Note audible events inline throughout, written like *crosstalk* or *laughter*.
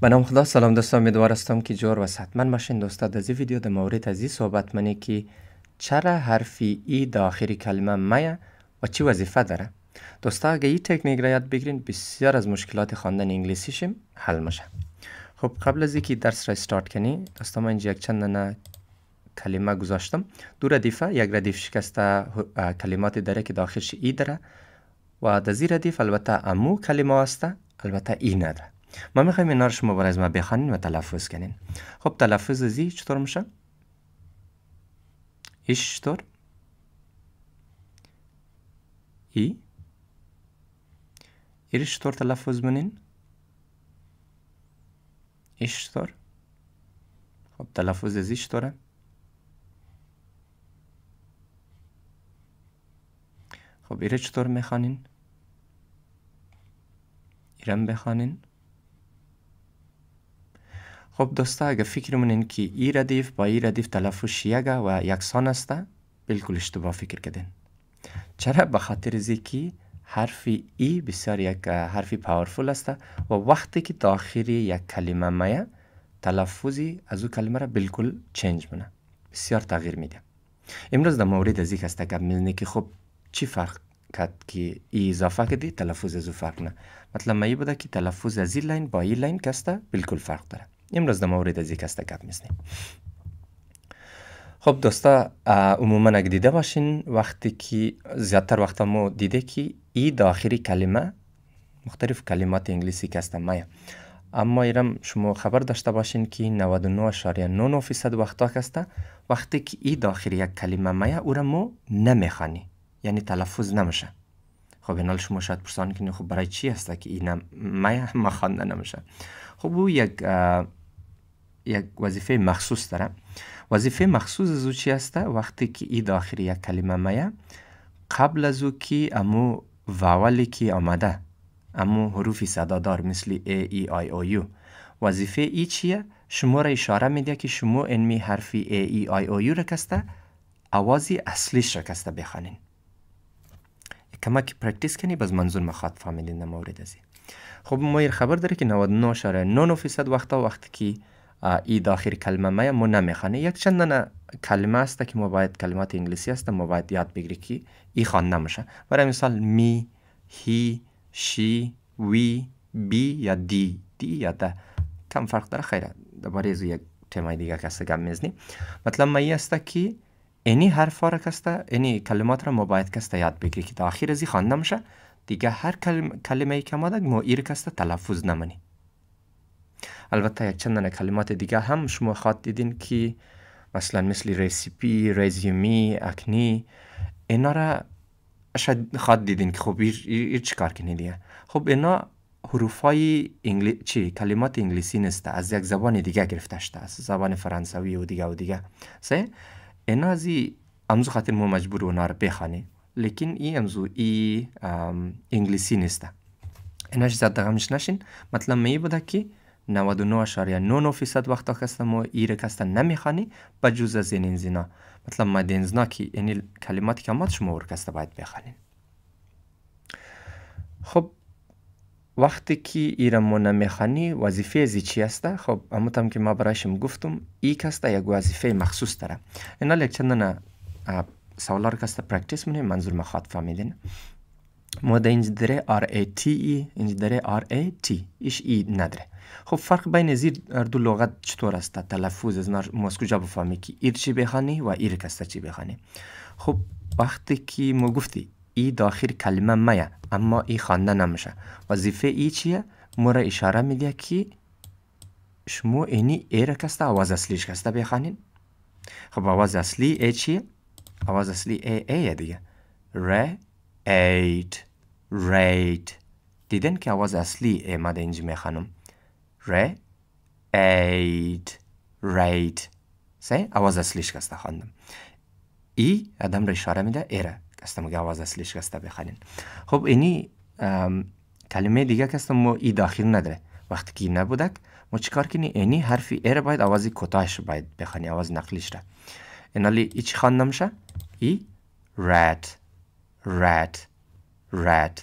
به نام خدا سلام دوستان امیدوار هستم که جور و سطمن ماشین دوستا در این ویدیو در مورد از این صحبت منی که چرا حرفی ای در آخری کلمه میه و چی وظیفه داره دوستا اگه این تکنیک را یاد بگیرین بسیار از مشکلات خواندن شیم حل میشه خب قبل از اینکه درس را استارت کنی دوستا من اینجا یک چند نه کلمه گذاشتم دو ردیفه یک ردیف شکسته کلمات داره که داخلش ای داره و در زیر ردیف البته امو کلمه هسته البته ای نداره ما میخوایم اینا رو شما برای ما بخوانین و تلفظ کنین خب تلفظ زی چطور میشه؟ ایش چطور؟ ای؟ ایرش چطور تلفظ منین؟ ایش چطور؟ خب تلفظ زی چطوره؟ خب ایره چطور میخوانین؟ ایرم بخوانین؟ خب دوستا اگه فکر مونین که ای ردیف با ای ردیف تلفظ یگه و یکسان است بالکل اشتباه فکر کردین چرا به خاطر زیکی حرف ای بسیار یک حرفی پاورفول است و وقتی که داخلی یک کلمه مایه تلفظی از او کلمه را بالکل چنج مونه بسیار تغییر میده امروز در مورد از است که میزنی که خب چی فرق کرد که ای اضافه کدی تلفظ از او فرق نه مطلب مایی بوده که تلفظ از این لین با این لین کسته بالکل فرق داره امروز در مورد از یک گپ میزنیم خب دوستا عموما اگه دیده باشین وقتی که زیادتر وقتا ما دیده که ای داخلی کلمه مختلف کلمات انگلیسی که هستن مایه اما ایرم شما خبر داشته باشین که 99.9 فیصد وقتا هسته وقتی که ای داخلی یک کلمه مایه او را ما نمیخانی یعنی تلفظ نمیشه خب اینال شما شاید پرسان کنین خب برای چی هسته که این مایه ما نمیشه خب او یک یک وظیفه مخصوص داره وظیفه مخصوص از او چی هسته وقتی که اید داخل یک کلمه مایه قبل از او که امو واولی که آمده امو حروفی صدادار مثل ای E, I, O, U وظیفه ای چیه؟ شما را اشاره میده که شما انمی حرفی ای E, I, O, U را کسته آوازی اصلیش را کسته کما که پرکتیس کنی باز منظور مخاط فهمیدین مورد ازی خب ما خبر داره که 99.9 فیصد وقتا وقتی که ای داخل کلمه ما مو نمیخانه یک چند نه کلمه است که ما باید کلمات انگلیسی است ما باید یاد بگیری که ای خان نمیشه برای مثال می هی شی وی بی یا دی دی یا ده کم فرق داره خیره دوباره از یک تمای دیگه کسی گم میزنی مطلب ما است که اینی حرف را کسته اینی کلمات را ما باید کسته یاد بگیری که در آخر ازی خوان نمیشه دیگه هر کلمه, کلمه ای که ما ما ایر کسته تلفظ نمانی البته یک چند کلمات دیگه هم شما خواهد دیدین که مثلا مثل ریسیپی، ریزیومی، اکنی اینا را شاید خواهد دیدین که خب ایر چی کار کنه دیگه خب اینا حروف های انگلی... چی؟ کلمات انگلیسی نیست از یک زبان دیگه گرفته شده است زبان فرانسوی و دیگه و دیگه سه اینا از ای امزو خاطر ما مجبور اونا رو بخانی لیکن این امزو ای انگلیسی نیسته اینا زد دغمش نشین مطلب می بوده که 99.9 فیصد وقت کس ما ایر کس نمیخوانی به جز از این انزینا مثلا مدینزنا که این کلماتی که مات شما ورکسته باید بخوانین خب وقتی که ایره ما نمیخوانی وظیفه زی چی است خب اما تم که ما برایشم گفتم ای کسته یک وظیفه مخصوص داره اینا لیکچن نه سوالار کسته پرکتیس مونه منظور ما خواهد فهمیدین ماده دره آر ای تی ای انجدره آر ای تی ایش ای نداره خب فرق بین زیر اردو لغت چطور است تلفظ از ما کجا بفهمی که ایر چی بخانی و ایر کسته چی بخانی خب وقتی که ما گفتی ای داخل کلمه مایه اما ای خانده نمیشه وظیفه ای چیه ما اشاره میده که شما اینی ایر کسته آواز اصلیش کسته بخانین خب آواز اصلی ای چیه آواز اصلی ای ای دیگه ر eight ریت دیدن که آواز اصلی ایمد اینجا میخوانم ر ایت ریت سه آواز اصلیش کسته خواندم ای ادم را اشاره میده ایره کسته مگه آواز اصلیش کسته بخوانین خب اینی کلمه دیگه کسته مو ای داخل نداره وقتی که نبودک ما چیکار کنی اینی حرفی ایره باید آوازی کوتاهش باید بخوانی آواز نقلیش را اینالی ای چی ای رد rat rat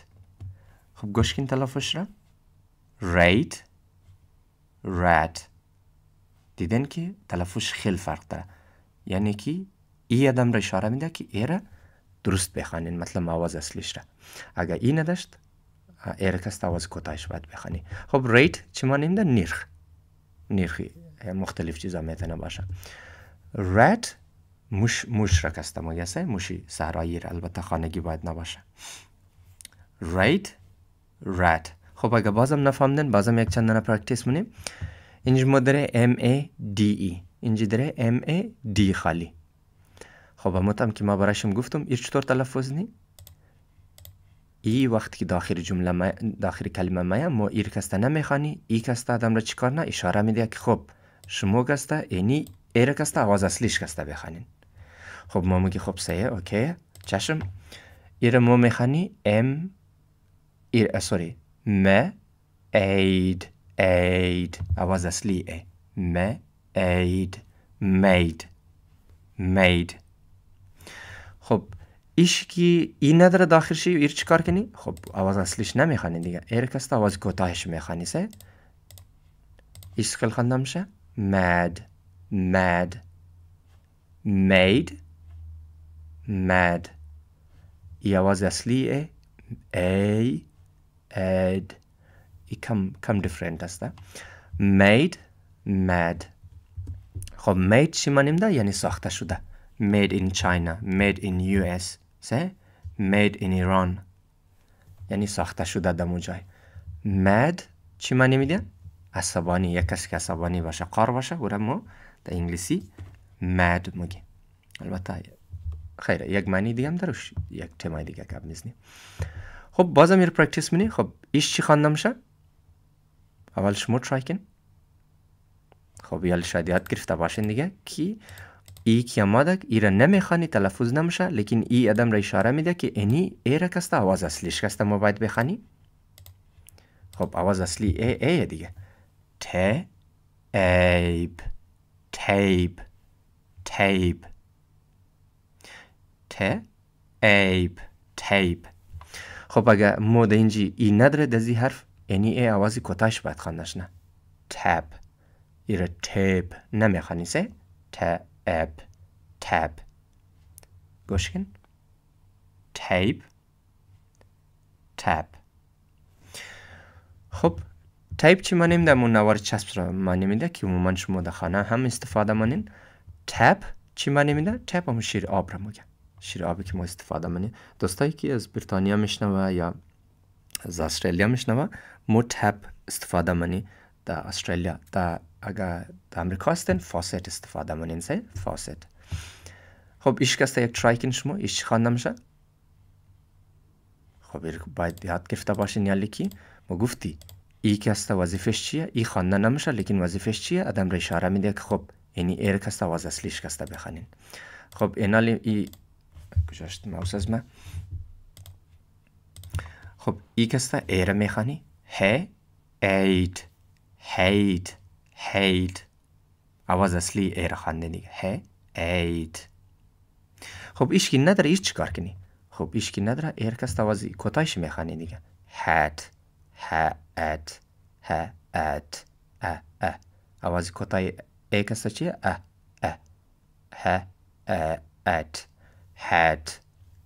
خب گوش کن تلفظش را rate rat دیدن که تلفظ خیلی فرق داره یعنی که ای آدم را اشاره میده که ای را درست بخوانین مثلا آواز اصلیش را اگر ای نداشت ای را کس آواز کتایش باید بخوانین خب ریت چی معنی میده نرخ نرخی مختلف چیزا میتونه باشه مش موش را کسته مگسه موشی صحرایی را البته خانگی باید نباشه رایت rat خب اگه بازم نفهمدن بازم یک چند پرکتیس مونیم اینج ما داره m ا d ای e. اینج داره m ا دی خالی خب امتحان که ما برایشم گفتم ایر چطور تلفظ نی ای وقتی که داخل جمله داخل کلمه ما ما ایر کسته نمیخوانی ای کسته آدم را چیکار نه اشاره میده که خب شما کسته اینی ایره کسته آواز اصلیش کسته بخانین خب ما میگی خب سه اوکی چشم ایره ما میخانی ام ایر سوری م اید اید آواز اصلی ای م اید مید مید خب ایش کی، این نداره داخل شی ایر چیکار کنی خب آواز اصلیش نمیخانی دیگه ایر کس آواز کوتاهش میخانی سه ایش خیلی خواندم شه مد mad made mad i آواز اصلی a اد ای کم کم دیفرنت است made mad خب made چی معنیم ده یعنی ساخته شده made in China made in US سه made in ایران یعنی ساخته شده دمو جای mad چی معنی ده؟ عصبانی یک کسی که عصبانی باشه قار باشه را مو در انگلیسی مد مگه البته خیر یک معنی دیگه هم داروش یک تمای دیگه کب نیست خب بازم ایر پرکتیس منی خب ایش چی خواندم میشه اول شما ترای کن خب یال شاید یاد گرفته باشین دیگه که ای که مادک ای را نمیخوانی تلفظ نمیشه لیکن ای ادم را اشاره میده که اینی ای را کسته آواز اصلیش کسته ما باید بخانی خب آواز اصلی ای ای دیگه ت ایب tape tape ت ایپ تیپ خب اگه مود اینجی ای نداره دزی حرف یعنی ای آوازی کتاش باید خوندنش نه تپ ایره تیپ نمیخانیسه سه تپ تپ گوش کن تیپ تپ خب تایپ چی منیم در منور چسب را مانیم ده که عموما شما در خانه هم استفاده منین تپ چی مانیم ده تپ هم شیر آب را میگه شیر آبی که ما استفاده مانیم دوستایی که از بریتانیا میشنوه یا از استرالیا میشنوه مو تپ استفاده مانیم در استرالیا در اگر در امریکا هستین فاست استفاده مانین سه فاست خب ایش کسته یک ترای شما ایش خانده میشه خب باید یاد گرفته باشین یا لیکی ما گفتی ای که است وظیفش چیه ای خوانده نمیشه لیکن وظیفش چیه ادم را اشاره میده که خب یعنی ایر کسته واز اصلیش کسته بخانیم. خب اینال ای کجاشت موس از من خب ای کسته ایر میخانی ه اید هید هید آواز اصلی ایر خانده نیگه ه اید خب ایشکی نداره ایش چکار کنی خب ایشکی نداره ایر کسته آواز کتایش میخانی دیگه هد ه، ات، ا ا آوازی کتای ای کسا چیه ا ا ه ات هات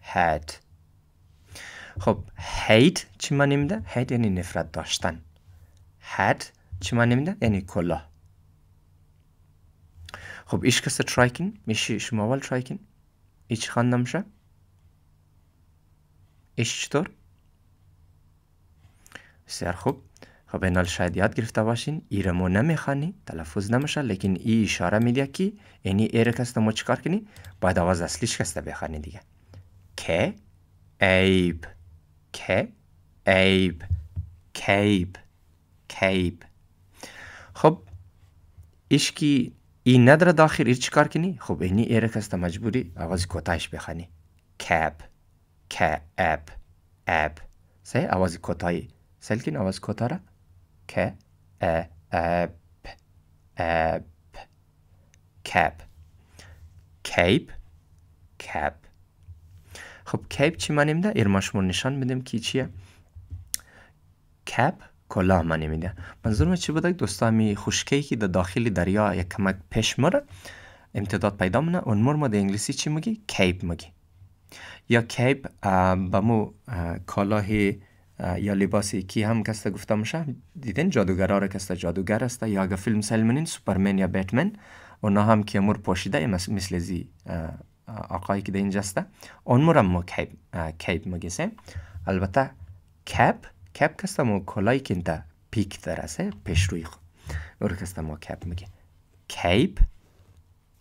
هات خب هیت چی معنی میده؟ هیت یعنی نفرت داشتن هات چی معنی میده؟ یعنی کلا خب ایش کسی ترایکین؟ میشه شما اول ترایکین؟ ایچ خاندم شا؟ ایش چطور؟ بسیار خوب خب اینال شاید یاد گرفته باشین ایرمو نمیخانی تلفظ نمیشه لیکن ای اشاره میده که اینی ایر کست ما چکار کنی باید آواز اصلیش کسته بخانی دیگه که ایب که ایب کیب کیب خب ایش ای نداره داخل ایر چکار کنی خب اینی ایر کست مجبوری آواز کوتاهش بخانی کب کب اب اب سه آواز سلکن آواز کتاره ک ا اب کپ کیپ کپ خب کیپ چی معنی میده ایرماشمون نشان میدیم که چیه کپ کلاه معنی میده منظورم چی بوده دوستا همی خوشکهی که در دا داخل دریا یک کمک پیش مره امتداد پیدا منه اون مر ما در انگلیسی چی مگی؟ کیپ مگی یا کیپ به مو کلاه یا لباسی کی هم کسته گفته میشه دیدین جادوگرا را کسته جادوگر است یا اگه فیلم سلمنین سوپرمن یا بیتمن اونا هم که مور پوشیده مثل زی آقایی که در اینجا است اون مرم ما کیب کیب مگیسه البته کپ کپ کسته مو کلایی که انتا پیک در است پیش روی خو رو کسته ما کپ میگه کیب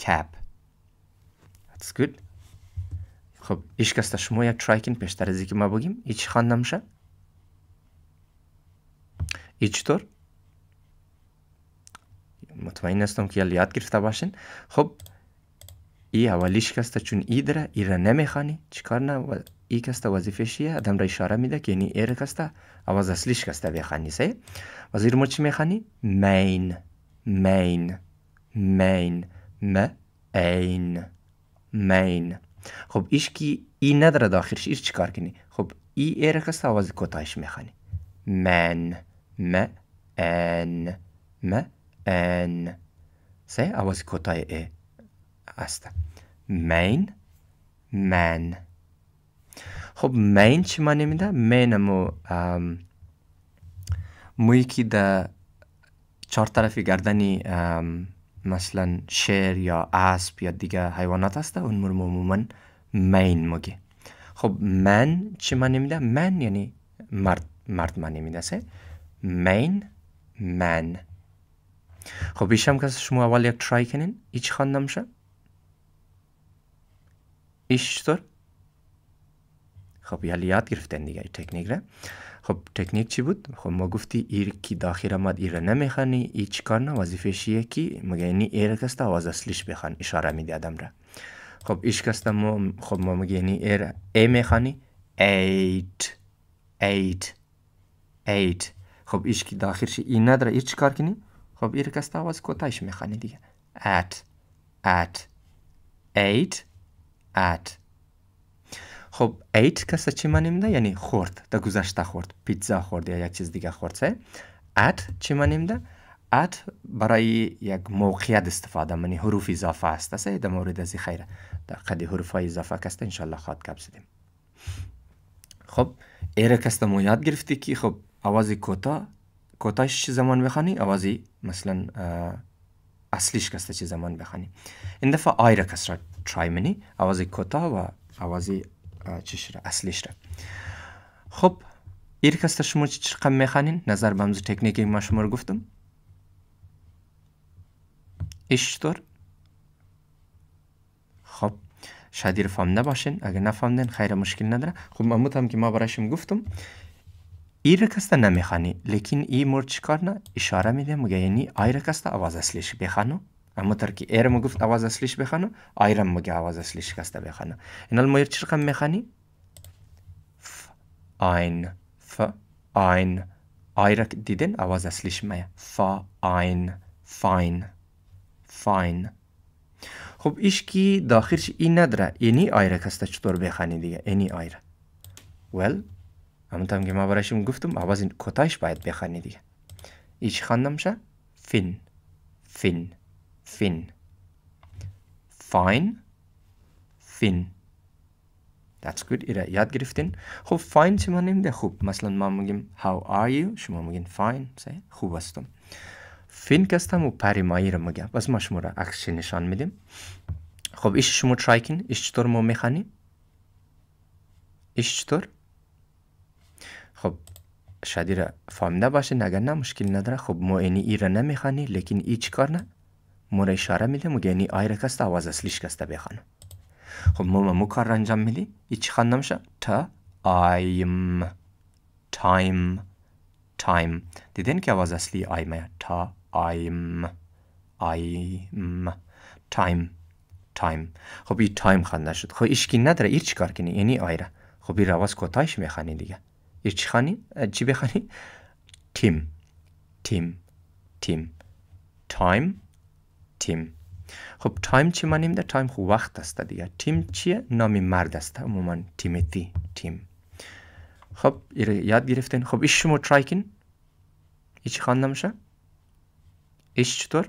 کپ That's good. خب ایش کسته شما یک ترایکین پیشتر از که ما بگیم هیچ خواند ای چطور؟ مطمئن هستم که یاد گرفته باشین خب ای اولیش کسته چون ای داره ای را نمیخانی چیکار نه و ای کسته وظیفه شیه ادم را اشاره میده که یعنی ای را کسته اواز اصلیش کسته بخوانی سه وزیر ما چی میخانی؟ مین مین مین م این مین خب ایش کی ای نداره داخلش ایر چیکار کنی خب ای ای را کسته آواز کوتاهش میخانی من م، م، ان، ان، سه؟ کتای ای است مین من خب مین چی معنی میده؟ مینمو موی که ده چهار طرفی گردنی مثلا شیر یا اسب یا دیگه حیوانات هسته اون مو عموما مین مگه خب من چی معنی میده؟ من یعنی مرد مرد معنی میده سه مین من خب ایشم که شما اول یک ترای کنین ایچ خان نمشه ایش چطور خب یه یاد گرفتن دیگه این تکنیک را خب تکنیک چی بود خب ما گفتی ایر کی داخل آمد ایر نمیخوانی ای چکار کار نه وظیفه کی مگه اینی ایر کسته آواز اصلیش بخان اشاره میدی ادم را خب ایش کستا ما خب ما مگه اینی ایر ای میخانی ایت ایت ایت خب ایش که داخلش این نداره ایر چیکار کنی؟ خب ایر کس تاواز کوتاهش میخوانی دیگه at at eight at خب eight کسا چی منیم ده؟ یعنی خورد دا گذشته خورد پیتزا خورد یا یک چیز دیگه خورد سه at چی منیم ده؟ at برای یک موقعیت استفاده منی حروف اضافه است سه در مورد از خیره در قدی حروف های اضافه کسته انشالله خواد سدیم خب ایره کس ما یاد گرفتی که خب آوازی کوتا کوتاش چی زمان بخانی آوازی مثلا اصلیش کسته چی زمان بخانی این دفعه آی را کس را ترای منی آوازی کوتا و آوازی چیش را اصلیش را خب ایر کسته شما چی چرقم میخانین نظر به تکنیکی ما شما را گفتم ایش چطور خب شادی رو فهم نباشین اگر نفهمدین خیر مشکل نداره خب من که ما برایشم گفتم ای رکسته نمیخانی لیکن ای مور چیکار نه اشاره میده مگه یعنی آی رکسته آواز اصلیش بخانو اما ترکی ایرم گفت آواز اصلیش بخانو ایرم مگه آواز اصلیش کسته بخانو این المایر چی رقم میخانی ف آین ف آین ای را دیدن آواز اصلیش میه ف آین فاین فاین خب ایش کی داخلش این نداره یعنی آیره کسته چطور بخانی دیگه یعنی ایر well همونطور که ما برایشون گفتم عوض کوتاهش باید بخوانی دیگه ایچ خاندم میشه فین فین فین فاین فین That's good. ایره یاد گرفتین. خب فاین چه من نمیده خوب. مثلا ما میگیم How are you؟ شما میگین فاین. خوب هستم. فین که هستم و پری رو میگه. باز ما شما را عکسش نشان میدیم. خب ایش شما ترایکین. ایش چطور ما میخوانیم؟ ایش چطور؟ خب شدی را باشه نگه نه مشکل نداره خب ما اینی ای را نمیخوانی لیکن ای چی کار نه ما را اشاره میده مگه اینی آی را کسته آواز اصلیش کسته بخانه خب ما مو کار را انجام میدی ای چی میشه تا آیم تایم تایم دیدین که آواز اصلی آیمه تا آیم آیم تایم تایم خب این تایم خوانده شد خب ایشکی نداره ایر کار کنی یعنی آیره خب این رواز کوتاش میخانی دیگه یه چی خانی؟ چی بخوانی؟ تیم تیم تیم تایم تیم خب تایم چی معنی میده تایم خب وقت است دیگه تیم چیه نامی مرد است عموما تیمتی تیم خب یاد گرفتین خب ایش شما ترایکین ایچی خانده میشه ایش چطور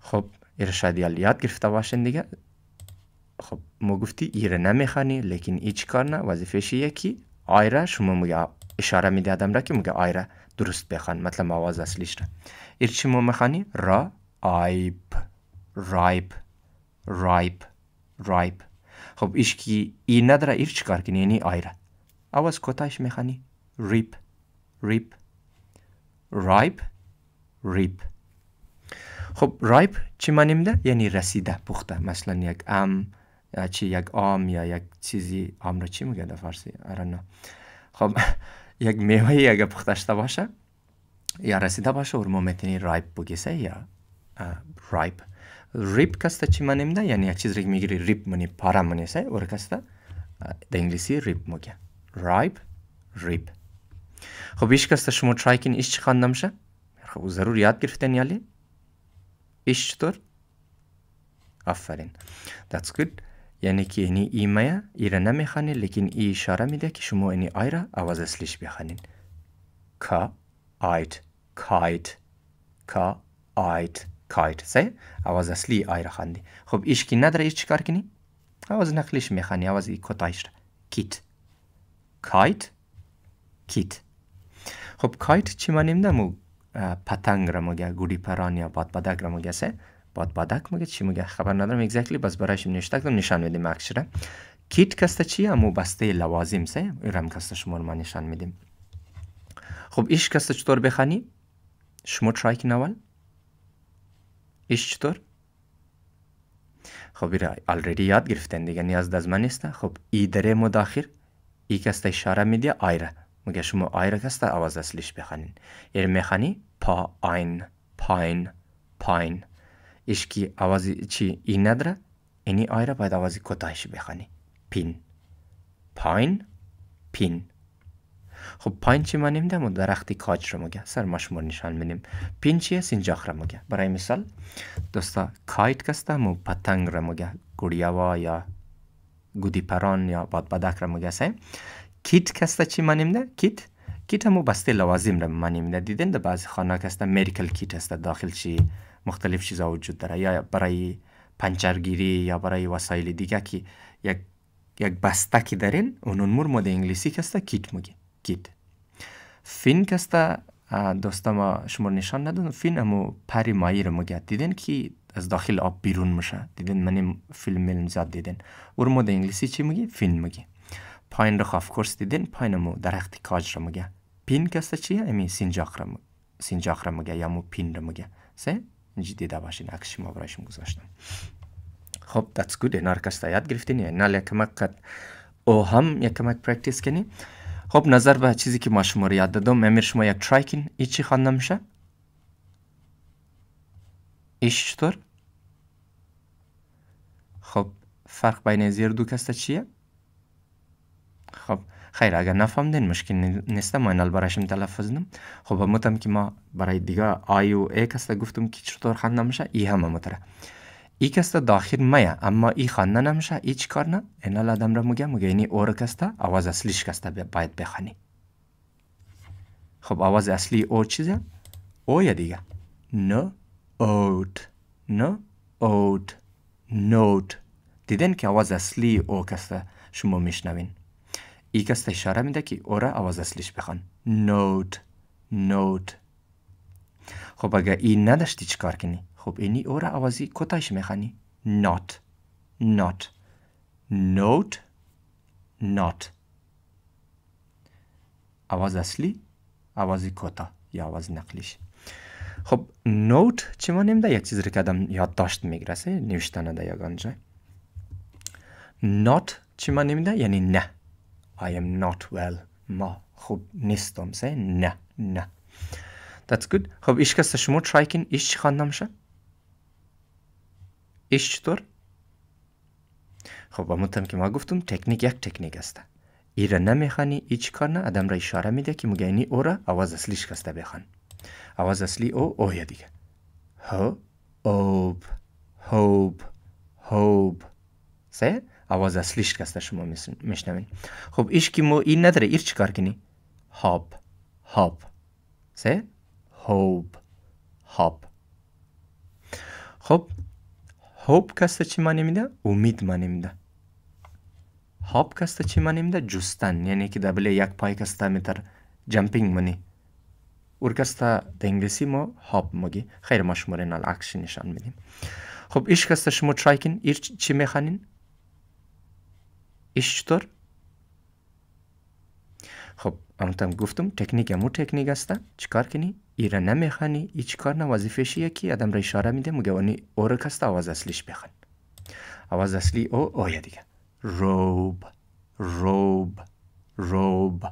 خب ایره شاید یاد گرفته باشین دیگه خب ما گفتی ایره نمیخانی لیکن ایچ کار نه وظیفش یکی آیره شما میگه اشاره میده آدم را که میگه آیره درست بخوان مثلا آواز اصلیش را ایر چی ما را آیب رایب رایب رایب خب ایش کی ای نداره ایر کار کنی یعنی آیره آواز کتایش میخانی ریپ ریپ رایب ریپ خب رایب چی معنی ده یعنی رسیده پخته مثلا یک ام чи як ом я як чизи омро чӣ мегӯяд дар фарси арано хоб *laughs* як меваи агар пухта шуда баша я расида баша урмо метани райп бугеса я райп рип каста чӣ маънӣ мида яъне як чизро мегири рип муни пара мунеса ура каста дар инглиси рип мугӯя райп рип хоб иш каста шумо трай кин иш чӣ ханда муша хоб зарур яд гирифтен яле иш чутур афарин thats good یعنی که اینی ایمه ایره نمیخانه، لیکن ای اشاره میده که شما اینی آی را عوض اصلیش کا آیت کایت کا آیت کایت سه عوض اصلی آی را خاندی خب ایش که نداره ایش چیکار کنی عوض نقلیش میخوانی عوض ای کتایش را کیت کایت کیت خب کایت چی ما میده مو پتنگ را مگه پران یا باد را مگه سه باد بادک مگه چی مگه خبر ندارم اگزکتلی بس برایش نشتک نشان میدیم اکشره کیت کسته چی امو بسته لوازم سه ایرم کسته شما رو ما نشان میدیم خب ایش کسته چطور بخانی شما ترای کن اول ایش چطور خب ایره الریدی یاد گرفتن دیگه نیاز من نیست خب ای دره مداخر ای کسته اشاره میدیه آیره مگه شما آیره کسته آواز اصلیش بخنین ایر میخانی پا آین پاین پاین اشکی آوازی چی این نداره اینی را باید آوازی کتایش بخانی پین پاین پین خب پاین چی ما ده؟ و درختی کاج رو مگه سر مشمور نشان میدیم پین چیه سینجاخ رو مگه برای مثال دوستا کایت کستم و پتنگ رو مگه گوریاوا یا گودیپران یا باد را رو مگه سیم کیت کستا چی ما ده؟ کیت کیت همو بسته لوازیم رو ما نمیده دیدن در بعضی خانه میریکل کیت است داخل چی مختلف چیزا وجود داره یا برای پنچرگیری یا برای وسایل دیگه که یک یک بسته که دارین اونون مور مود انگلیسی کسته کیت مگی کیت فین کسته دوستا ما شما نشان ندادن فین امو پری مایی رو دیدن دیدین که از داخل آب بیرون میشه دیدن منیم فیلم میلم زیاد دیدن اون انگلیسی چی مگی؟ فین مگی پایین رو خاف کورس دیدن پایین امو درخت کاج رو مگه پین کسته چیه امی سینجاخ رو مگه رو یا مو پین رو مگه سه دیده دیده باشین عکسش ما برایشون گذاشتم خب that's good اینا رو یاد گرفتین یا کمک قد او هم یکمک پرکتیس کنی خب نظر به چیزی که ما شما رو یاد دادم امیر شما یک ترای کن ای چی خانده میشه ایش چطور خب فرق بین زیر دو کسته چیه خب خیر اگر نفهم دین مشکل نیست مایل برایش تلفظ نم خب متم که ما برای دیگه آی و ای کسته گفتم که چطور خند میشه ای هم متره ای کسته داخل میه اما ای خند نمیشه ای چی کار نه اینا لادم را مگه میگه یعنی اور کسته آواز اصلیش کسته باید بخانی خب آواز اصلی او چیزه او یا دیگه نو اوت نو اوت نوت دیدن که آواز اصلی او کسته شما میشنوین ای کسته اشاره میده که او را آواز اصلیش بخوان نوت نوت خب اگر این نداشتی چکار کنی خب اینی او را آوازی کتایش میخوانی نوت. نوت نوت نوت. آواز اصلی آوازی کتا یا آواز نقلیش خب نوت چی ما نمیده یک چیز رو که آدم یادداشت میگرسه نوشتنه ده یک نوت چی ما نمیده یعنی نه I am not well. ما خوب نیستم سه نه نه That's good. خب ایش کس شما try کن ایش چی خواندم شه ایش چطور؟ خب مطمئن که ما گفتم تکنیک یک تکنیک است. ای را نمیخوانی کار نه ادم را اشاره میده که مگه اینی او را آواز اصلیش کسته بخان آواز اصلی او او دیگه. ها هوب هوب هوب سه آواز اصلیش کسته شما میشنوین خب ایش که مو این نداره ایر کار کنی هاب هاب سه هوب هاب خب هوب کسته چی معنی میده امید معنی میده هاب کسته چی معنی میده جستن یعنی که دبل یک پای کسته میتر جمپینگ منی уркаста کاسته инглисӣ мо ҳоб моги хеле машуморен ал نشان نشان میدیم خب ایش کسته شما кин ایر چی میخانین چطور؟ خب امتم گفتم تکنیک امو تکنیک است چیکار کنی ایره نمیخانی ای چیکار نه وظیفه یکی آدم را اشاره میده مگه اونی را کست آواز اصلیش بخن آواز اصلی او اویه دیگه روب روب روب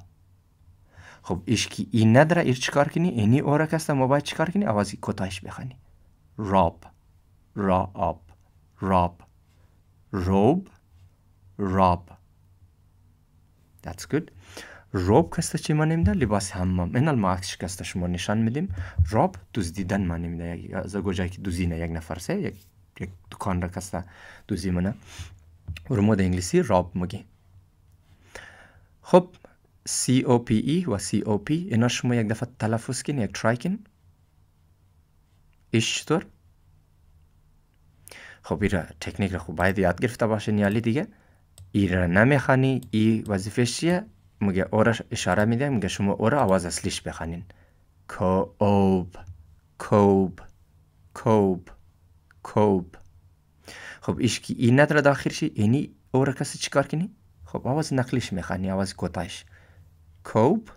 خب ایش که این نداره ایر چیکار کنی اینی اورک کست ما باید چیکار کنی آوازی کوتاهش بخانی راب راب راب روب راب That's good روب کس چی معنی میده لباس حمام این المعکسش کس شما نشان میدیم راب دوزدیدن معنی میده از گوجه که دوزینه یک نفر سه یک, یک دکان را کسته دوزی منه و مود انگلیسی راب مگی خب ای و پی اینا شما یک دفعه تلفظ کن یک ترای کن ایش چطور خب این تکنیک را خوب باید یاد گرفته باشه یالی دیگه ایره نمیخوانی ای وظیفش چیه میگه اوره اشاره میده میگه شما اوره آواز اصلیش بخوانین کوب کوب کوب کوب خب ایش که این نداره شی اینی اوره کسی چیکار کنی خب آواز نقلیش میخوانی آواز کوتاش کوب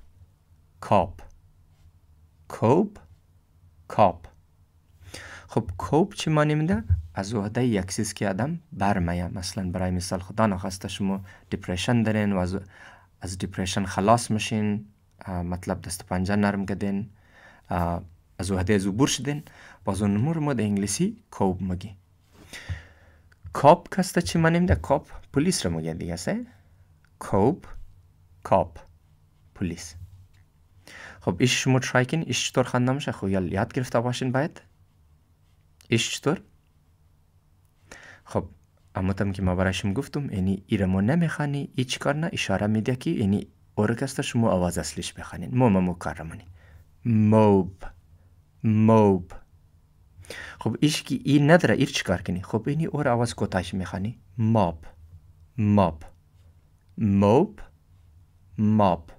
کاپ کوب کاپ خب کوب چی معنی ده؟ از وحده یکسیز که آدم برمیه مثلا برای مثال خدا نخواسته شما دیپریشن دارین و از, خلاص میشین مطلب دست پنجه نرم گدین از وحده از عبور شدین باز اون نمور ما انگلیسی کوب مگی کوب کسته چی معنی ده؟ کوب پلیس رو مگه دیگه سه کوب کوب پلیس خب ایش شما ترای ایش چطور خانده میشه خب یاد گرفته باشین باید ایش چطور؟ خب اما تم که ما برایشم گفتم یعنی ایرمو نمیخانی، ای کار نه اشاره میده که یعنی اورک شما آواز اصلیش بخوانین مو مو رمانی موب موب خب ایش که ای نداره ایر چکار کنی خب اینی اور آواز کتایش میخانی موب موب موب موب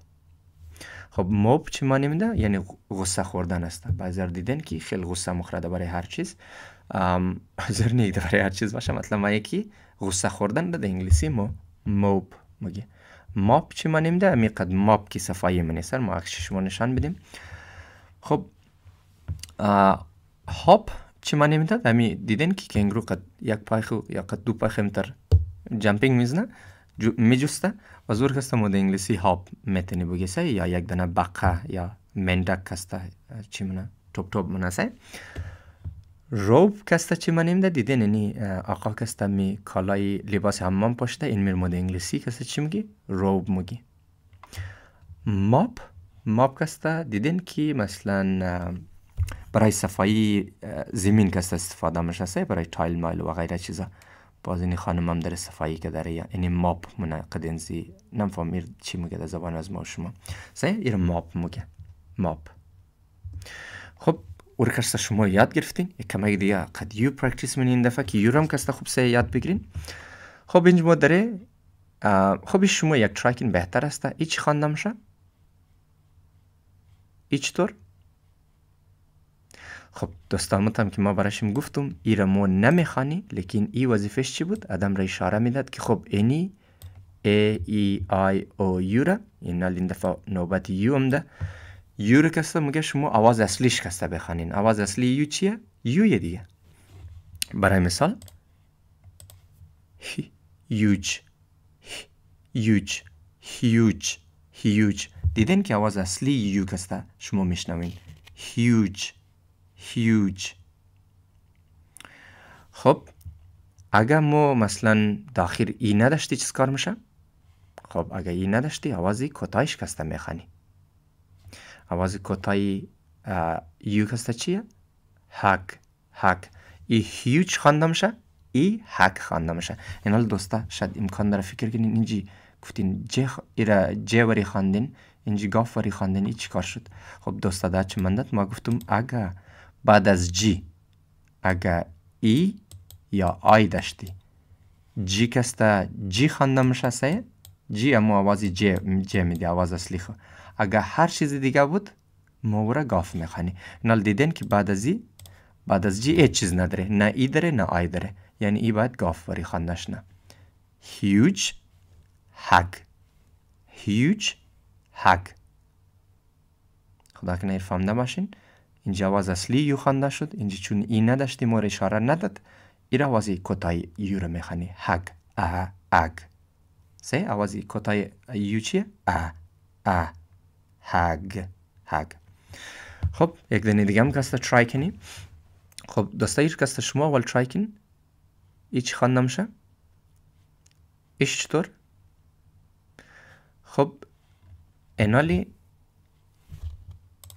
خب موب چی معنی ده؟ یعنی غصه خوردن است بازار دیدن که خیلی غصه مخرده برای هر چیز حاضر نیده برای هر چیز باشه مطلب ما یکی غصه خوردن ده. ده انگلیسی مو موب میگه موب چی معنی میده میقد ماب کی صفایی منی سر ما شما نشان بدیم خب هاپ چی معنی ده؟ امی دیدن که کنگرو قد یک پای خو یا قد دو پای خمتر جمپینگ میزنه میجسته و زور کسته مود انگلیسی هاپ بگی سه یا یک دنه بقه یا مندک کسته چی منه توپ توپ روب کسته چی منیم ده دیدین اینی آقا کسته می کالای لباس حمام پاشته این میر مود انگلیسی کسته چی روب مگی. ماب ماب کسته دیدین کی؟ مثلا برای صفایی زمین کسته استفاده میشه برای تایل مایل و غیره چیزا باز این خانم هم در صفایی که داره یعنی ماب مونه قدنزی نم ایر چی میگه در زبان از ما شما صحیح ایر ماب مگه ماب خب اور شما یاد گرفتین یک کمه دیگه قد یو پرکتیس منی این دفعه که یورم کستا خوب سه یاد بگیرین خب اینج ما داره خب شما یک تراکین بهتر است ایچ خانم شه ایچ طور خب دوستامت هم که ما برایشم گفتم ای را ما نمیخانی لیکن ای وظیفش چی بود؟ ادم را اشاره میداد که خب اینی ای ای آی او یو را این این دفعه نوبت یو هم ده یو را کسته میگه شما آواز اصلیش کسته بخانین آواز اصلی یو چیه؟ یو یه دیگه برای مثال یوچ یوچ یوچ هیوج دیدن که آواز اصلی یو کسته شما میشنوین یوچ huge خب اگه ما مثلا داخل ای نداشتی چیز کار میشه؟ خب اگه ای نداشتی آوازی کتای شکسته میخانی آوازی کتای یو کسته چیه؟ هک هک ای هیوج خانده میشه ای هک خانده میشه این دوستا شاید امکان داره فکر کنین اینجی گفتین جه خ... ایرا خواندین اینجی گاف وری خواندین ای چی کار شد خب دوستا در چه ما گفتم اگه بعد از جی اگر ای e یا آی داشتی جی کستا جی خوانده میشه سید جی امو آوازی جی, جی میدی آواز اصلی خو اگر هر چیز دیگه بود مورا گاف میخوانی نال دیدن که بعد از ای e، بعد از جی هیچ e چیز نداره نه ای داره نه آی داره یعنی ای باید گاف باری خوانده نه هیوج هگ هیوج هگ خدا کنه فهم نماشین اینجا آواز اصلی یو خانده شد اینجا چون این نداشتی مور اشاره نداد این آوازی کتای یو رو میخوانی هگ اه اگ سه آوازی کتای یو چیه اه هگ هگ خب یک دنی دیگه هم کسته ترای کنی خب دسته کسته شما اول ترای کن ای چی خوانده ایش چطور خب انالی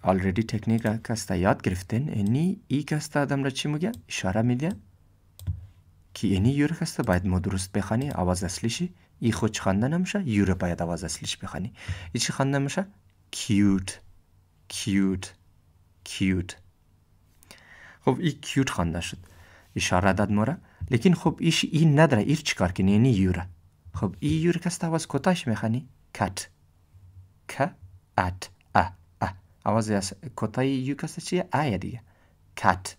آلریدی تکنیک را کستا یاد گرفتن اینی ای کستا آدم را چی میگه اشاره میده که اینی یور کستا باید ما درست بخانی آواز اصلیشی ای خود خانده نمیشه یور باید آواز اصلیش بخانی ای چی خانده میشه کیوت کیوت کیوت خب ای کیوت خوانده شد اشاره داد مرا لیکن خب ایش این نداره ایر چیکار کنی اینی یور خب ای یور کستا آواز کتاش میخانی کت ک عوض از کتای یو هست چیه؟ ای دیگه کت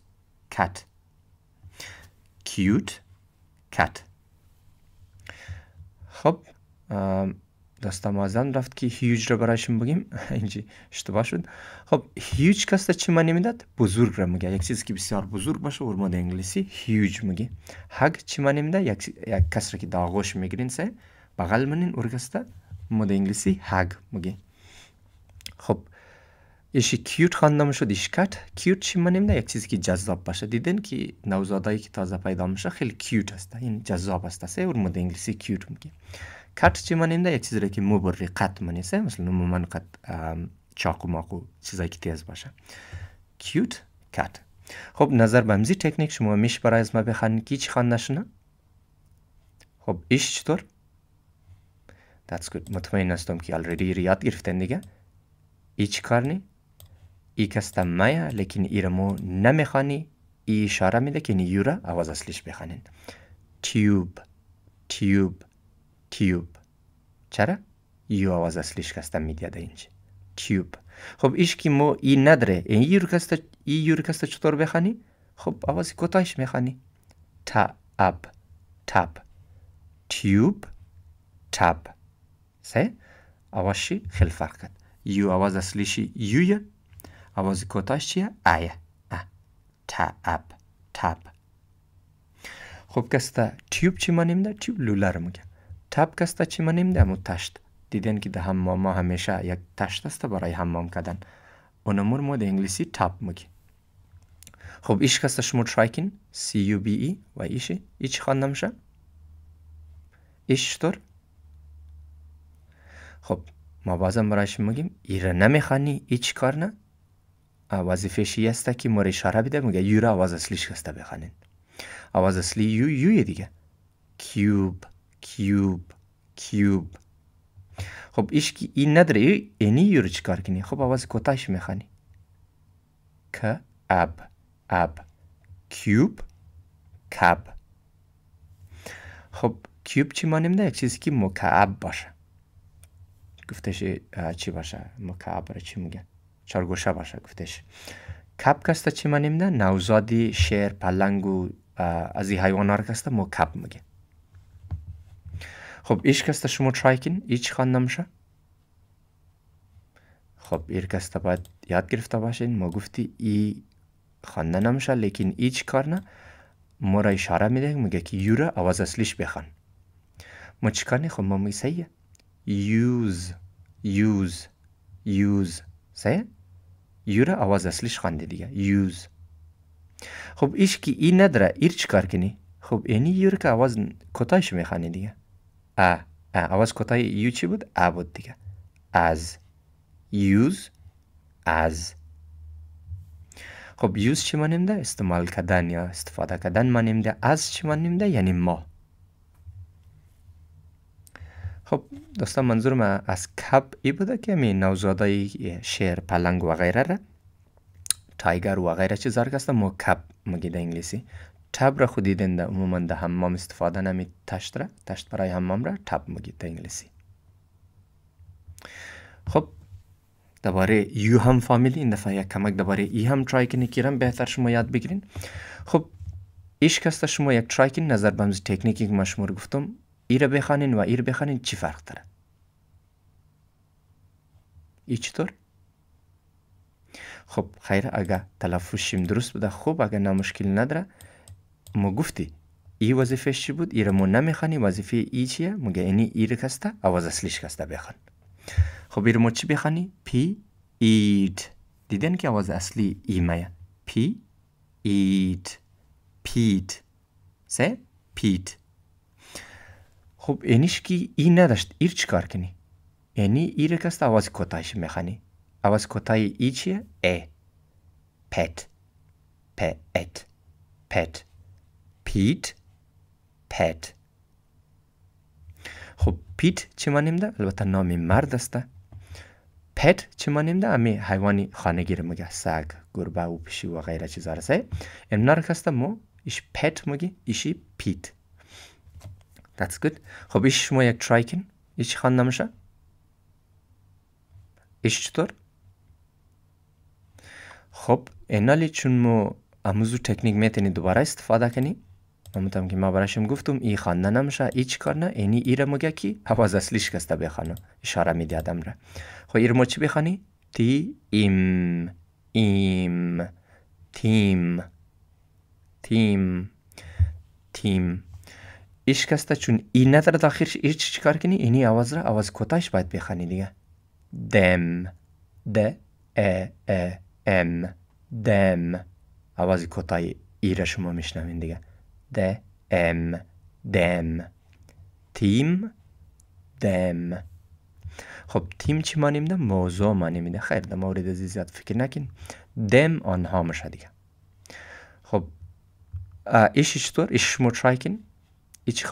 کت کیوت کت خب رفت که هیوج رو برایشون بگیم *laughs* اینجی اشتباه شد خب هیوج کس چی معنی میداد بزرگ رو میگه یک چیزی که بسیار بزرگ باشه ورمود انگلیسی هیوج میگه هگ چی معنی میداد؟ یک, یک کس رو که داغوش سه بغل منین اورگسته مود انگلیسی هگ میگه خب ایشی کیوت خانده شد ایش کیوت چی مانیم نه یک چیزی که جذاب باشه دیدین که نوزادایی که تازه پیدا میشه خیلی کیوت هسته این یعنی جذاب است. سه اور انگلیسی کیوت میگه کت چی مانیم نه یک چیزی که مبری قط منی سه مثل نمومن قط چاقو ماقو چیزایی که تیز باشه کیوت کت خب نظر به امزی تکنیک شما میش برای از ما بخن کیچ چی خانده خوب That's good. مطمئن هستم که already ریاد گرفتن دیگه. ایچ کارنی ای کستا مایا لیکن ایرمو نمیخوانی ای اشاره میده که نیورا آواز اصلیش بخوانین تیوب تیوب تیوب چرا؟ یو آواز اصلیش میدیا ده اینجا تیوب خب ایش که مو ای نداره این یور کستا ای یور چطور بخانی؟ خب آواز کوتاهش میخوانی تا اب تاب تیوب تاب سه آوازشی خیلی فرق کد یو آواز اصلیشی یویه آوازی بازی کوتاش چیه؟ آیه اه تاب تاب خب تیوب چی مانیم ده؟ تیوب لوله رو میگه تب کستا چی مانیم ده؟ امو تشت دیدن که ده ما همیشه یک تشت است برای حمام کردن اون امور ما ده انگلیسی تاب مگه خب ایش کستا شما ترای کن سی یو بی ای و ایشی ایچ چی نمشه؟ ایش چطور؟ خب ما بازم برایش میگیم ایره نمیخوانی ایچ کار نه؟ شی است که مور اشاره بده میگه یو را آواز اصلیش هسته بخوانین آواز اصلی یو یو دیگه کیوب کیوب کیوب خب ایش که این نداره اینی یو رو چیکار کنی خب آواز کوتاهش میخانی ک اب اب کیوب کب خب کیوب چی مانیم یک چیزی که مکعب باشه گفتش چی باشه مکعب را چی میگن چارگوشه باشه گفتش کپ کسته چی منیم نه نوزادی شیر پلنگ و از این حیوان رو کسته ما کپ میگه خب ایش کسته شما ترای کن ایچ خان نمیشه خب ایر کسته باید یاد گرفته باشین ما گفتی ای خانده نمیشه لیکن ایچ کار نه ما را اشاره میده میگه که یو آواز اسلیش اصلیش بخان ما چیکار خب ما میگه سیه یوز یوز یوز سیه یوره آواز اصلیش خانده دیگه یوز خب ایش که ای نداره ایر کار کنی خب اینی یور که آواز کتایش میخوانه دیگه آ آواز کتای یو چی بود ا بود دیگه از یوز از خب یوز چی مانیم ده استعمال کدن یا استفاده کدن مانیم ده از چی مانیم ده یعنی ما خب دوستان منظور ما از کپ ای بوده که می نوزاده شیر پلنگ و غیره را تایگر و غیره چیز زار کسته مو کپ مگی انگلیسی تب را خود دیدن در عموما در حمام استفاده نمی تشت را تشت برای حمام را تب مگی انگلیسی خب دوباره یو هم فامیلی این دفعه یک کمک دوباره ای هم ترای کنی کیرم بهتر شما یاد بگیرین خب ایش کسته شما یک ترای کنی نظر به تکنیکی که گفتم ایره بخوانین و ایر بخوانین چی فرق داره ای چطور؟ خب خیر اگه شیم درست بوده خوب اگه نمشکل نداره ما گفتی ای وظیفه چی بود؟ ایره ما نمیخوانی وظیفه ای چیه؟ مگه اینی ایر کسته؟ اواز اصلیش کسته بخوان خب ایره ما چی بخوانی؟ پی اید دیدن که آواز اصلی مایه پی اید پیت سه پیت خب اینیش کی ای نداشت ایر چکار کنی اینی ایر کست آواز کتایش میخانی آواز کتای ای چیه ا پت پت پت پیت پت خب پیت چی ما ده البته نامی مرد است پت چی ما ده امی حیوان خانگی مگه سگ گربه و پیشی و غیره چیزار سه امنا کسته مو ایش پت مگه ایشی پیت That's good. Хоб иш мо як трайкин? Иш хан намша? Иш чтор? Хоб энали чун мо амузу техник метени дубара истифада кени? Намтам ки ма барашим гуфтум и хан намша ич карна эни ира мо гяки хаваза слиш каста бехано. Ишара миди адамра. Хо ир мо чи бехани? Ти им им тим тим тим ایش چون این نتر داخل این ایش چی کار کنی اینی آواز را آواز کتایش باید بخانی دیگه دم د ا ام دم آواز کتای ای را شما میشنمین دیگه د ام دم تیم دم خب تیم چی مانیم ده؟ موضوع ما ده خیر ده مورد از زیاد فکر نکن دم آنها مشه دیگه خب ایش چطور؟ ایش شما ترای چی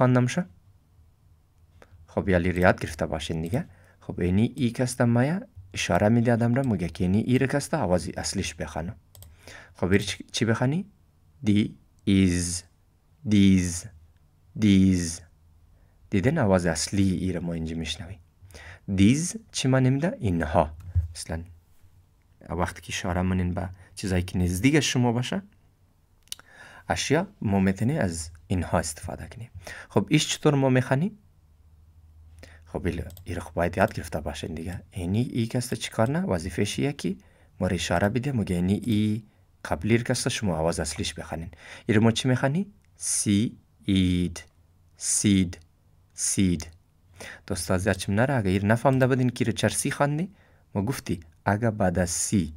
خب یالی ریاد گرفته باشین دیگه خب اینی ای کسته مایه اشاره میده آدم را مگه که اینی ای را کسته آوازی اصلیش بخوانم خب چی بخانی؟ دی ایز دیز دیز دیدن آواز اصلی ای را ما اینجا دیز چی ما نمیده اینها مثلا وقتی که اشاره منین به چیزایی که نزدیک شما باشه اشیا ما از اینها استفاده کنیم خب ایش چطور ما خب این خب باید یاد گرفته باشین دیگه اینی ای کسته چیکار نه وظیفهش یکی ما اشاره بده مگه اینی ای قبلی کسته شما آواز اصلیش بخنین این ما چی میخنی سی اید سید سید دوستا از چم نره اگه ایر نفهمده بدین که چرسی خواندی ما گفتی اگه بعد از سی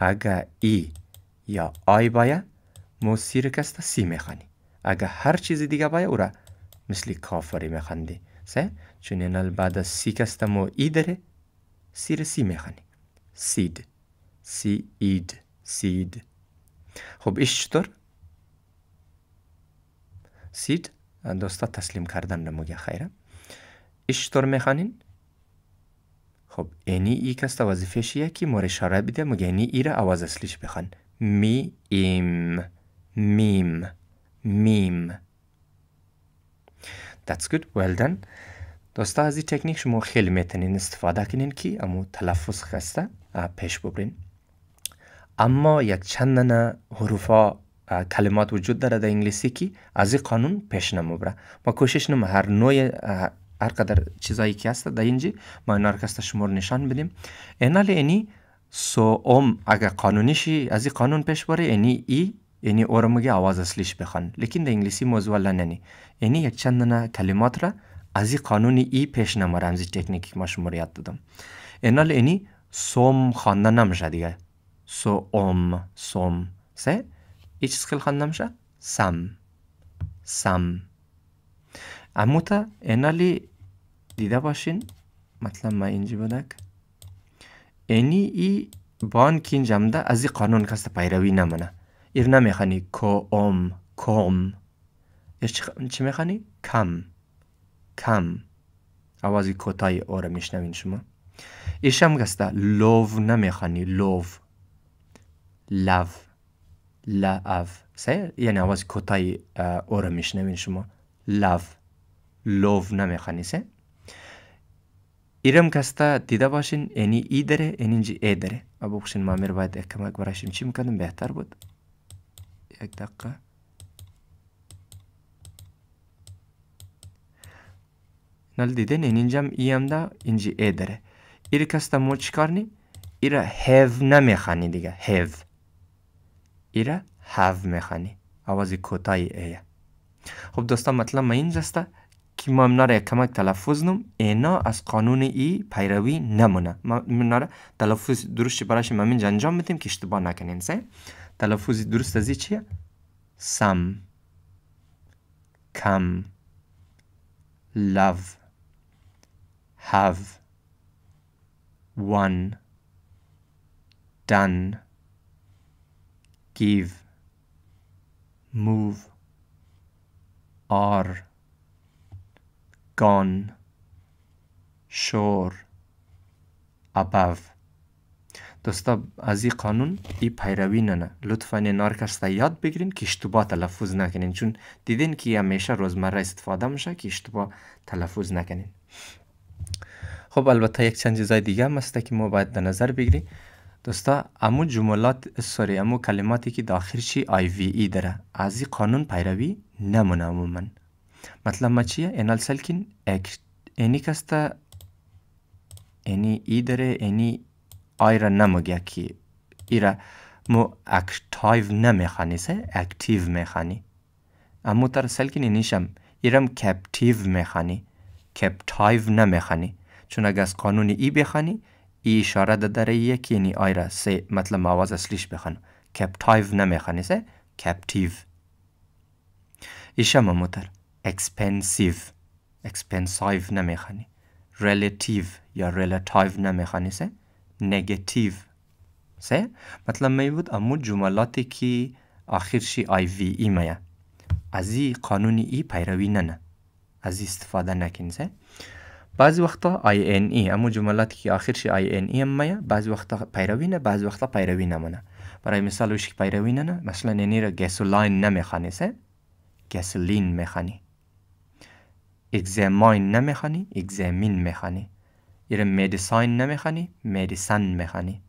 اگه ای یا آی باید ما سی کسته سی میخوانی اگه هر چیزی دیگه باید او را مثل کافری میخندی سه چون اینال بعد سی کستم و ای داره را سی میخنی سید سی اید سید خب ایش چطور؟ سید دوستا تسلیم کردن رو خیره ایش چطور میخنین؟ خب اینی ای کسته وظیفه شیه که مور شاره بیده مگه اینی ای را عوض اصلیش بخن می ایم میم میم That's good. Well done. دوستا از این تکنیک شما خیلی میتونین استفاده کنین که امو تلفظ خسته پیش ببرین اما یک چند نه حروفا کلمات وجود داره در دا انگلیسی که از این قانون پیش نمبره ما کوشش نم هر نوع هر قدر چیزایی که هست در اینجی ما این کسته شما رو نشان بدیم اینال اینی سو اوم اگر قانونیشی از این قانون پیش بره اینی ای یعنی اورمگی آواز اصلیش بخوان لیکن در انگلیسی موضوع ننی یعنی یک چند نه کلمات را از این قانون ای پیش نماره تکنیکی تکنیک ما دادم اینال اینی سوم خانده نمیشه دیگه سو اوم سوم سه هیچ چیز خیلی سم سم اما تا اینالی دیده باشین مثلا ما اینجی بودک ای بان که اینجا از این قانون کس پیروی نمونه ir نمیخوانی کوم کوم چی میخوانی؟ کم کم اوازی کتای او را میشنوین شما ایشم گسته لوو نمیخوانی لوو لو لو سه یعنی آواز کتای او را میشنوین شما لو لوو سه ایرم کستا دیده باشین اینی ای داره یعنی اینجی ای داره و بخشین ما میر باید کمک براشیم چی میکنم بهتر بود یک دقیقه نال دیدین اینجام ای ایم دا اینجی ای داره ایر رو کس ما چکار نی؟ ایر را هیو نمیخانی دیگه هیو ایر هیو میخانی آوازی کوتای ایه خب دوستان مطلب ما است که ما مناره کمک تلفظ نم اینا از قانون ای پیروی نمونه ما مناره تلفظ درست براش ما انجام میتیم که اشتباه نکنین سه تلفظ درست از چیه؟ سم کم لو one done give move are gone shore above دوستا از این قانون ای پیروی نه لطفا نه تا یاد بگیرین که اشتباه تلفظ نکنین چون دیدین که همیشه روزمره استفاده میشه که اشتباه تلفظ نکنین خب البته یک چند چیزای دیگه هم هست که ما باید در نظر بگیریم دوستا امو جملات سوری امو کلماتی که داخل چی آی وی ای داره از این قانون پیروی نمونه عموما مطلب ما چیه انال سلکین اینی کستا اینی ای داره اینی آیرا نمگه کی ایرا مو اکتایو نمیخانی سه اکتیو میخانی امو تر سلکی نیشم ایرم کپتیو میخانی کپتایو نمیخانی چون اگه از قانون ای بخانی ای اشاره ده داره که یعنی آیرا سه مطلب مواز اصلیش بخن کپتایو نمیخانی سه کپتیو ایشم امو تر اکسپنسیو اکسپنسایو نمیخانی ریلیتیو یا ریلیتایو نمیخانی نگتیو سه مطلب می بود امو جملاتی که آخرشی آی وی ای میه از این قانون ای پیروی ننه از استفاده نکن سه بعضی وقتا آی این ای امو جملاتی که شی آی این ای هم میه بعضی وقتا پیروی نه بعضی وقتا پیروی نمونه برای مثال وش که پیروی نه مثلا نینی را گسولاین نمیخانی سه گسولین میخانی اگزماین نمیخانی اگزمین میخانی یعنی مدیساین نمیخوانی مدیسن میخوانی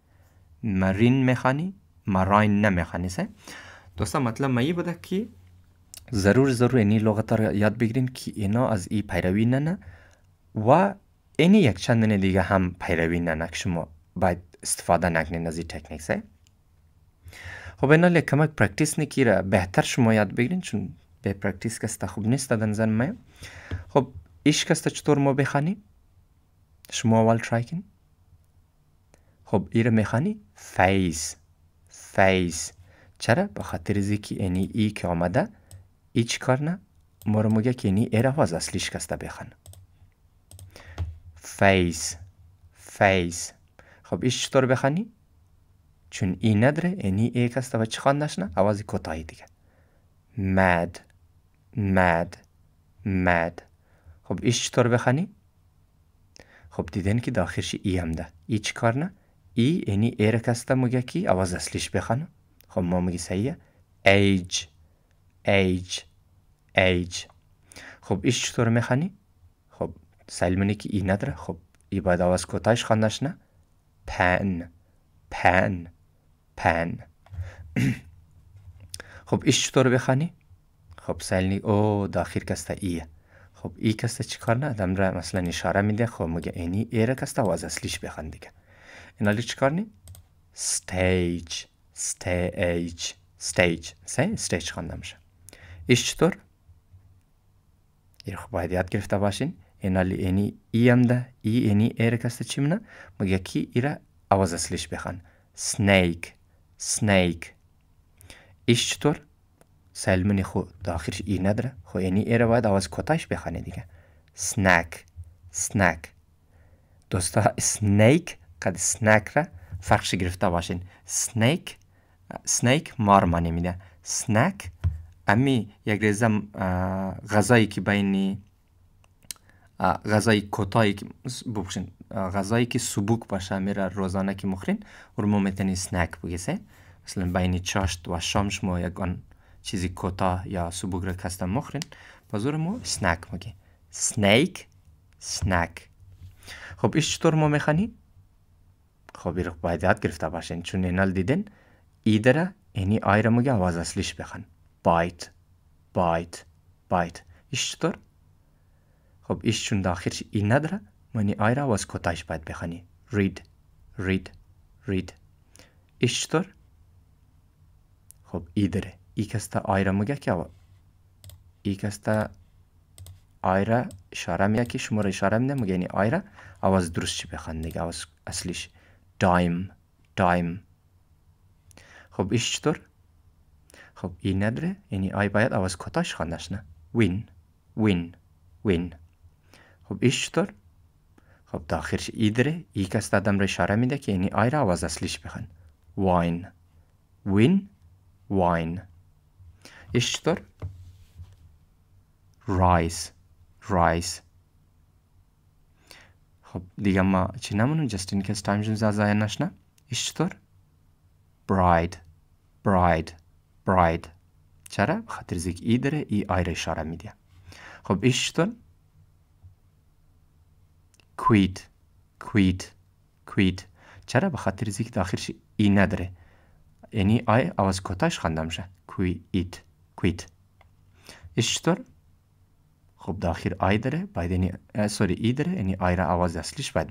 مرین میخوانی مراین نمیخوانی سه دوستان مطلب ما بوده که ضرور ضرور اینی لغت رو یاد بگیرین که اینا از ای پیروی ننه و اینی یک چند دیگه هم پیروی ننه که شما باید استفاده نکنین از این تکنیک سه خب اینا کمک پرکتیس نکیره را بهتر شما یاد بگیرین چون به پرکتیس کسته خوب نیست دادن زن خب ایش کسته چطور ما بخانیم شما اول ترای کن خب ایره را میخوانی فیز فیز چرا به خاطر زی اینی ای که آمده ای چی کار نه ما رو که اینی ای اصلی شکسته بخن فیز فیز خب ایش چطور بخانی؟ چون ای نداره اینی ای کسته و چی خواندش نه عوضی کتایی دیگه مد مد مد خب ایش چطور بخانی؟ خب دیدن که داخلش ای هم ده ای چی کار نه ای اینی ای کسته مگه کی آواز اصلیش بخانه خب ما مگه صحیحه ایج ایج ایج خب ایش چطور میخانی؟ خب سلمنی که ای نداره خب ای باید آواز کتایش خواندش نه پن پن پن *clears throat* خب ایش چطور بخانی؟ خب سلنی او داخل کسته ایه خب ای کسته چیکار نه آدم را مثلا اشاره میده خب مگه اینی ایره کسته و از اصلیش بخند دیگه چی کار نی stage stage stage سه stage خوانده میشه ایش چطور ایر خب باید یاد گرفته باشین اینالی اینی ای هم ده ای اینی ایره کسته چی منه مگه کی ایره آواز اصلیش بخند snake snake ایش چطور سلمون خو داخلش ای نداره خو اینی ایره باید آواز کتایش بخانه دیگه سنک سنک دوستا سنیک قد سنک را فرقش گرفته باشین سنیک سنیک مار معنی میده سنک امی یک ریزه غذایی که بین غذای کوتاهی که ببخشین غذایی که سبوک باشه میره روزانه که مخرین مو میتونی سنک بگیسه مثلا بینی چاشت و شامش مو یک چیزی کوتاه یا سبوگ را مخورین مخرین بازور ما سنک مگی سنیک سنک خب ایش چطور ما میخانی؟ خب ایرخ رو باید یاد گرفته باشین چون اینال دیدن ای اینی آی رو آواز اصلیش بخوان بایت بایت بایت ایش چطور خب ایش چون داخلش ای نداره منی آی رو آواز کتایش باید بخانی رید رید رید ایش چطور خب ای ikkasida ayrimiga kelib ikkasida آیره اشاره میگه که شما اشاره نمیگه یعنی آیره آواز درست چی بخند دیگه آواز اصلیش دایم دایم خب ایش چطور خب این نداره یعنی آی باید آواز کتاش خواندش نه وین وین وین خب ایش چطور خب دا آخرش ای داره ای کس اشاره میده که یعنی آیره آواز اصلیش بخند واین وین واین ایش rise رایس خب دیگه ما چی نمونو جستین کس تایم جونز از آین نشنا ایش چطور براید براید براید چرا؟ خاطر زیک ای داره ای آی را اشاره میده خب ایش چطور کویت کویت کویت چرا به خاطر زیک داخلش ای نداره یعنی آی آواز کتاش خواندم شه ایت quit. Ишчитор? Хуб, дар ахир ай даре, байд яни сори и даре, яни айра авази аслиш байд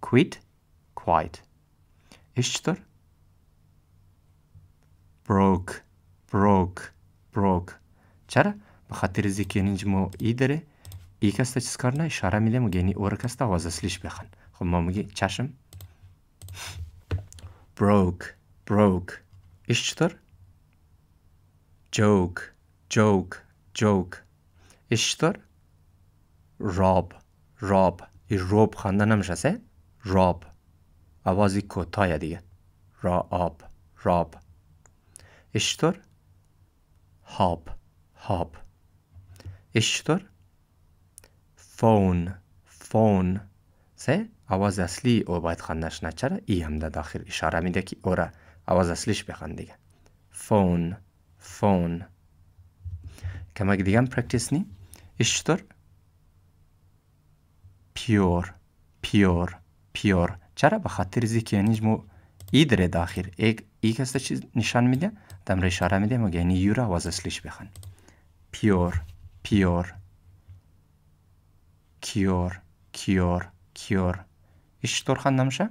Quit. Quite. Ишчитор? Broke. Broke. Broke. Chara, Ба хатири зики яни мо и даре, и каста чизкар на ишара миле bexan. яни ора каста Broke. Broke. Ишчитор? Broke. جوک joke, joke. Estar rob, rob. ای روب خوانده نمیشه راب آوازی کتایه دیگه را آب راب اشتر هاب هاب اشتر فون فون سه آواز اصلی او باید خواندنش نچره ای هم در داخل اشاره میده که او را آواز اصلیش بخوان دیگه فون فون phone کما پرکتیس نی ایش چطور؟ پیور پیور پیور چرا به خاطر زی که یعنی مو ای در داخل ایک ای کس چیز نشان میده دم اشاره میده مگه یعنی یورا واز سلیش بخن پیور پیور کیور کیور کیور ایش چطور خان نمشه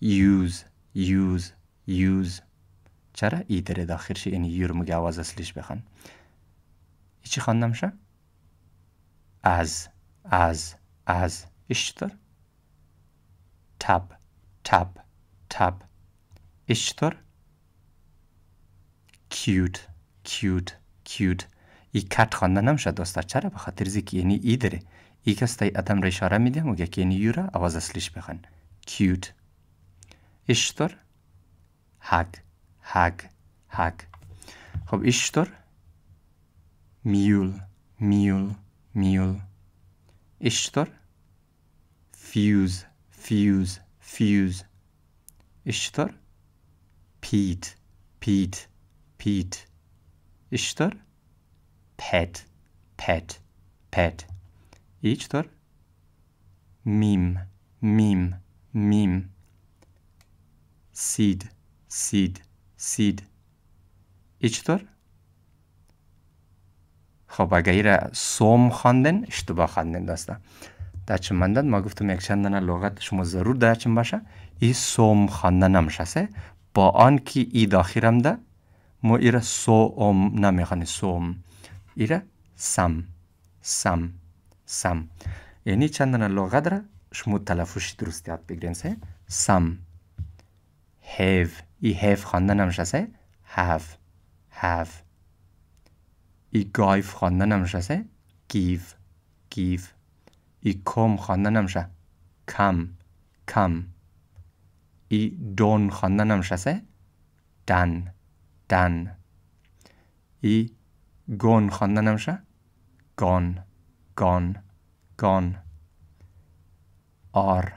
یوز یوز یوز چرا ایدره داخل شی این یورم مگه آواز اصلیش بخون ایچی خاندم شا از از از ایش چطور تب تب تب چطور کیوت کیوت کیوت ای کت خانده نمشه دوستا چرا بخاطر زی که یعنی ای داره ای کس تای ادم را اشاره میده مگه گه که یعنی یورا آواز اصلیش بخون کیوت اشتر هک Hag, Hag. Hab istor, miul, miul, miul. Istor, fuse, fuse, fuse. Istor, peat, peat, peat. Istor, pet, pet, pet. Istor, mim, mim, mim. Seed, seed, seed. سید seed. چطور؟ خب اگر سوم خواندن اشتباه خواندن داستان در چه مندن ما گفتم یک چندن لغت شما ضرور در چند باشه ای سوم خواندن نمیشه با آن که ای داخیرم ده ما را سوم نمیخوانی سوم ایره سم سم سم یعنی چندن لغت را شما تلفوشی درست یاد سه سم هیو ای هف نمشه سه هف هف ای گایف نمشه سه گیف گیف ای کم خانده نمشه کم کم ای دون نمشه نمیشه دن دن ای گون خانده نمیشه گون گون گان آر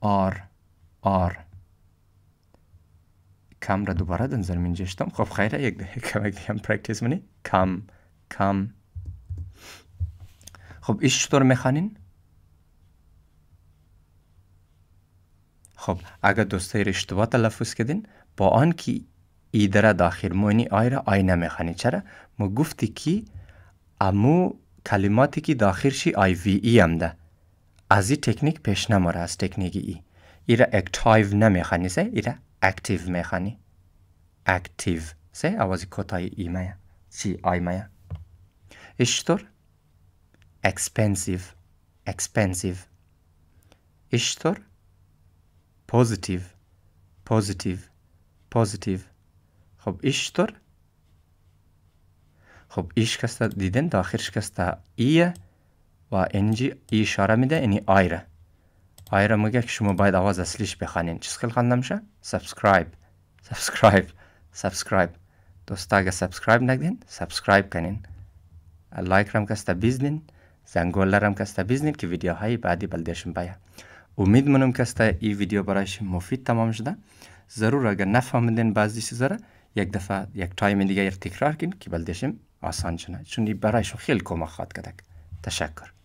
آر آر کم را دوباره در نظر منجشتم خب خیره یک دقیقه هم پرکتیس منی کم کم خب ایش چطور میخوانین؟ خب اگر دوستای را اشتباه تلفظ کردین با آن که ایدره داخل مونی آی را آی نمیخوانی چرا؟ ما گفتی که امو کلماتی که داخل شی آی وی ای هم ده از این تکنیک پیش نماره از تکنیک ای ای را اکتایو نمیخوانی سه ای را اکتیو میخانی اکتیو سه آوازی کتای ایمه چی آیمه اشتر اکسپنسیو اکسپنسیو اشتر پوزیتیو پوزیتیو پوزیتیو خب اشتر خب ایش کسته دیدن داخلش آخرش کسته ایه و اینجی یعنی ای اشاره میده اینی آیره آیره مگه که شما باید آواز اصلیش بخانین چیز خیلی خاندم شد؟ سبسکرایب سبسکرایب سبسکرایب دوستا سبسکرایب سبسکرایب نگدین سبسکرایب کنین لایک رم کستا بیزنین زنگول رم کستا بیزنین که های بعدی بلدیشم بایه امید منم کستا ای ویدیو برایش مفید تمام شده ضرور اگر نفهمدین بعضی چیزا را یک دفعه یک تایم دیگه یک تکرار کن که بلدیشم آسان شنه چون برایشون خیلی کمک خواهد کدک تشکر